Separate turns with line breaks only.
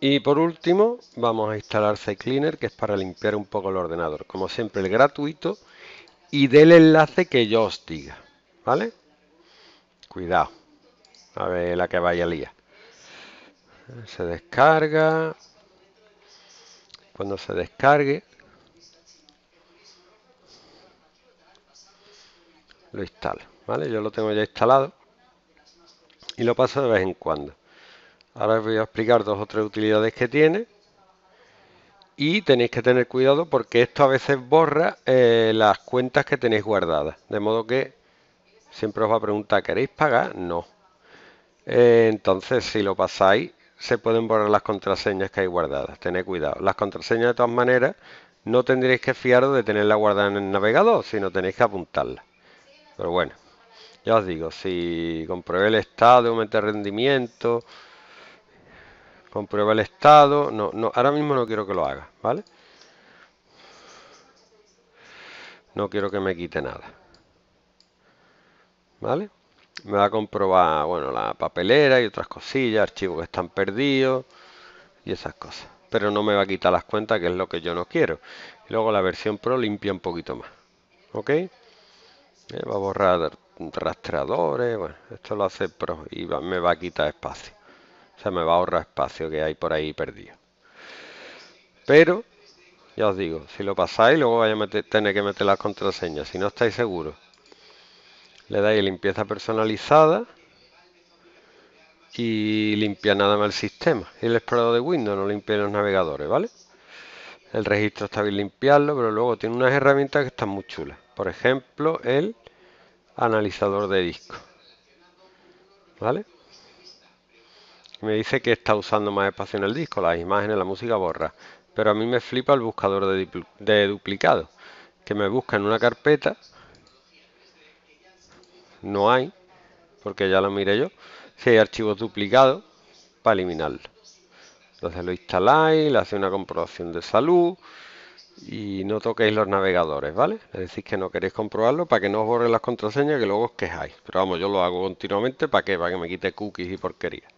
Y por último, vamos a instalar Cleaner, que es para limpiar un poco el ordenador. Como siempre, el gratuito y del enlace que yo os diga. ¿Vale? Cuidado. A ver la que vaya lía. Se descarga. Cuando se descargue, lo instalo. ¿Vale? Yo lo tengo ya instalado y lo paso de vez en cuando. Ahora os voy a explicar dos o tres utilidades que tiene. Y tenéis que tener cuidado porque esto a veces borra eh, las cuentas que tenéis guardadas. De modo que siempre os va a preguntar, ¿queréis pagar? No. Eh, entonces, si lo pasáis, se pueden borrar las contraseñas que hay guardadas. Tened cuidado. Las contraseñas, de todas maneras, no tendréis que fiaros de tenerla guardada en el navegador, sino tenéis que apuntarla. Pero bueno, ya os digo, si compruebe el estado, aumenta el rendimiento, comprueba el estado, no, no, ahora mismo no quiero que lo haga, ¿vale? No quiero que me quite nada, ¿vale? Me va a comprobar, bueno, la papelera y otras cosillas, archivos que están perdidos y esas cosas. Pero no me va a quitar las cuentas, que es lo que yo no quiero. luego la versión Pro limpia un poquito más, ¿ok? Eh, va a borrar rastreadores, bueno, esto lo hace Pro y me va a quitar espacio se me va a ahorrar espacio que hay por ahí perdido. Pero, ya os digo, si lo pasáis, luego vais a tener que meter las contraseñas. Si no estáis seguros, le dais limpieza personalizada y limpia nada más el sistema. El explorador de Windows no limpia los navegadores, ¿vale? El registro está bien limpiarlo, pero luego tiene unas herramientas que están muy chulas. Por ejemplo, el analizador de disco. ¿Vale? Me dice que está usando más espacio en el disco, las imágenes, la música borra. Pero a mí me flipa el buscador de, duplicado, que me busca en una carpeta. No hay, porque ya lo miré yo. Si hay archivos duplicados, para eliminarlo. Entonces lo instaláis, le hacéis una comprobación de salud y no toquéis los navegadores, ¿vale? Le decís que no queréis comprobarlo para que no os borren las contraseñas que luego os quejáis. Pero vamos, yo lo hago continuamente para qué? para que me quite cookies y porquerías.